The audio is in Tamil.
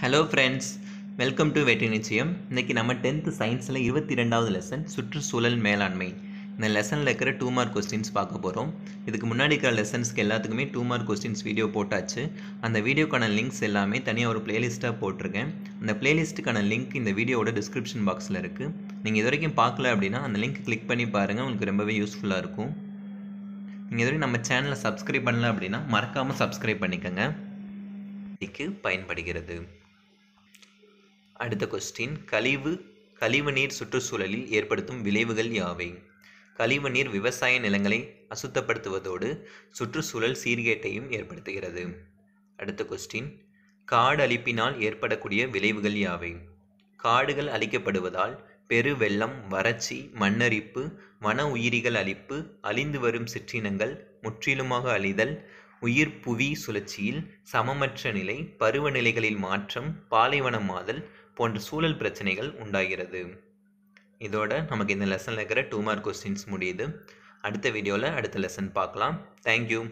ஹலோ ஃப்ரெண்ட்ஸ் வெல்கம் டு வெட்டி நிச்சயம் இன்றைக்கி நம்ம டென்த்து சயின்ஸில் இருபத்தி ரெண்டாவது லெசன் சுற்றுச்சூழல் மேலாண்மை இந்த லெசனில் இருக்கிற டூ மார்க் கொஸ்டின்ஸ் பார்க்க போகிறோம் இதுக்கு முன்னாடி இருக்கிற லெசன்ஸ்க்கு எல்லாத்துக்குமே டூ மார்க் கொஸ்டின்ஸ் வீடியோ போட்டாச்சு அந்த வீடியோக்கான லிங்க்ஸ் எல்லாமே தனியாக ஒரு பிளேலிஸ்ட்டாக போட்டிருக்கேன் அந்த பிளேலிஸ்ட்டுக்கான லிங்க் இந்த வீடியோவோட டிஸ்கிரிப்ஷன் பாக்ஸில் இருக்குது நீங்கள் இது வரைக்கும் பார்க்கல அப்படின்னா அந்த லிங்க் கிளிக் பண்ணி பாருங்கள் உங்களுக்கு ரொம்பவே யூஸ்ஃபுல்லாக இருக்கும் நீங்கள் இது வரைக்கும் நம்ம சேனலை சப்ஸ்கிரைப் பண்ணல அப்படின்னா மறக்காமல் சப்ஸ்கிரைப் பண்ணிக்கோங்க பயன்படுகிறது அடுத்த கொஸ்டின் கழிவு கழிவுநீர் சுற்றுச்சூழலில் ஏற்படுத்தும் விளைவுகள் யாவை கழிவுநீர் விவசாய நிலங்களை அசுத்தப்படுத்துவதோடு சுற்றுச்சூழல் சீர்கேட்டையும் ஏற்படுத்துகிறது அடுத்த கொஸ்டின் காடு அழிப்பினால் ஏற்படக்கூடிய விளைவுகள் யாவை காடுகள் அழிக்கப்படுவதால் பெருவெள்ளம் வறட்சி மண்ணரிப்பு வன உயிரிகள் அழிப்பு அழிந்து வரும் சிற்றினங்கள் முற்றிலுமாக அழிதல் உயிர் புவி சுழற்சியில் சமமற்ற நிலை பருவநிலைகளில் மாற்றம் பாலைவனமாதல் போன்ற சூழல் பிரச்சனைகள் உண்டாகிறது இதோட நமக்கு இந்த லெசனில் இருக்கிற டூ மார்க் கொஸ்டின்ஸ் முடியுது அடுத்த வீடியோவில் அடுத்த லெசன் பார்க்கலாம் தேங்க்யூ